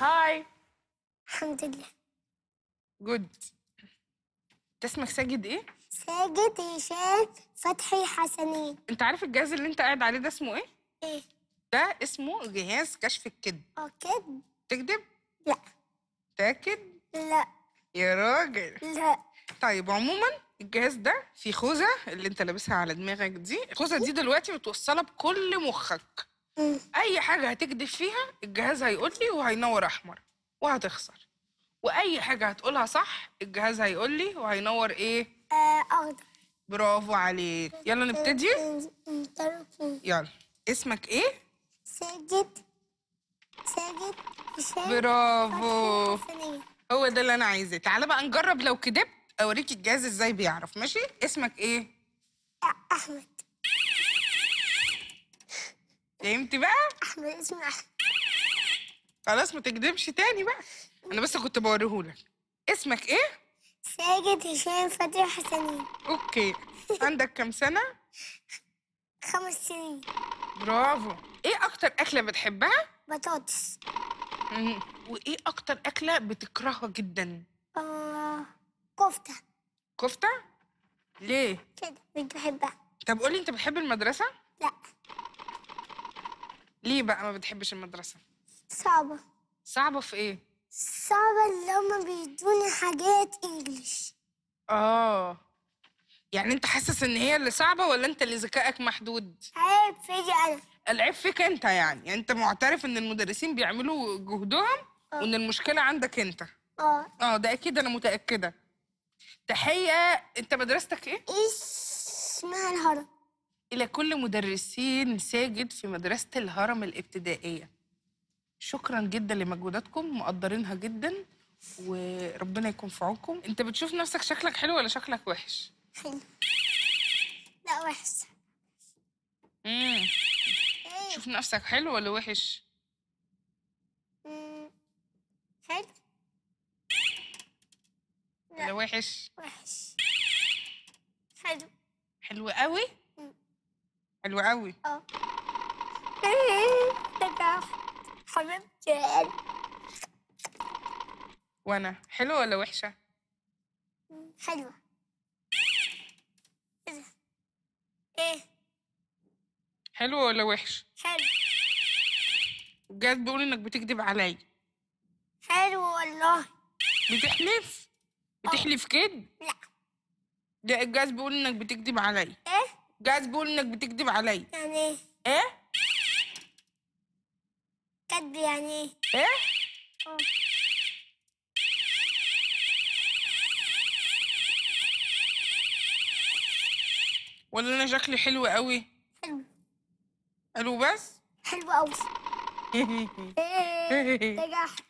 هاي الحمد لله جود انت اسمك ساجد ايه؟ ساجد هشام فتحي حسنين انت عارف الجهاز اللي انت قاعد عليه ده اسمه ايه؟ ايه؟ ده اسمه جهاز كشف الكذب اه كذب تكذب؟ لا تاكد؟ لا يا راجل لا طيب عموما الجهاز ده فيه خوذه اللي انت لابسها على دماغك دي الخوذه دي دلوقتي متوصله بكل مخك اي حاجه هتكدب فيها الجهاز هيقول لي وهينور احمر وهتخسر واي حاجه هتقولها صح الجهاز هيقول لي وهينور ايه آه، اخضر برافو عليك يلا نبتدي يلا اسمك ايه ساجد ساجد برافو هو ده اللي انا عايزاه تعالى بقى نجرب لو كدبت اوريك الجهاز ازاي بيعرف ماشي اسمك ايه احمد فهمتي بقى؟ احمد اسمه احمد خلاص ما تكدبش تاني بقى انا بس كنت بوريهولك اسمك ايه؟ ساجد هشام فاتح حسنين اوكي عندك كام سنة؟ خمس سنين برافو ايه اكتر اكلة بتحبها؟ بطاطس وايه اكتر اكلة بتكرهها جدا؟ آه... كفتة كفتة؟ ليه؟ كده مش بحبها طب قولي انت بتحب المدرسة؟ ليه بقى ما بتحبش المدرسه صعبه صعبه في ايه صعبه اللي هما بيدوني حاجات انجليش اه يعني انت حاسس ان هي اللي صعبه ولا انت اللي ذكائك محدود عيب فيا انا العيب فيك انت يعني. يعني انت معترف ان المدرسين بيعملوا جهدهم أوه. وان المشكله عندك انت اه اه ده اكيد انا متاكده تحيه انت مدرستك ايه اسمها الهرم إلى كل مدرسين ساجد في مدرسة الهرم الابتدائية شكرا جدا لمجهوداتكم مقدرينها جدا وربنا يكون في عونكم انت بتشوف نفسك شكلك حلو ولا شكلك وحش حلو لا وحش امم شوف نفسك حلو ولا وحش حلو ولا وحش وحش حلو حلو قوي حلو قوي اه حبيبتي وانا حلوه ولا وحشه حلوه ايه حلوه ولا وحش حلو الجهاز بيقول انك بتكذب عليا حلو والله بتحلف بتحلف كده لا ده الجاز بيقول انك بتكذب عليا جايز بقول انك بتكذب عليا يعني ايه؟ ايه؟ كذب يعني ايه؟ ايه؟ أوه. ولا انا شكلي حلو قوي؟ حلو حلو بس؟ حلو قوي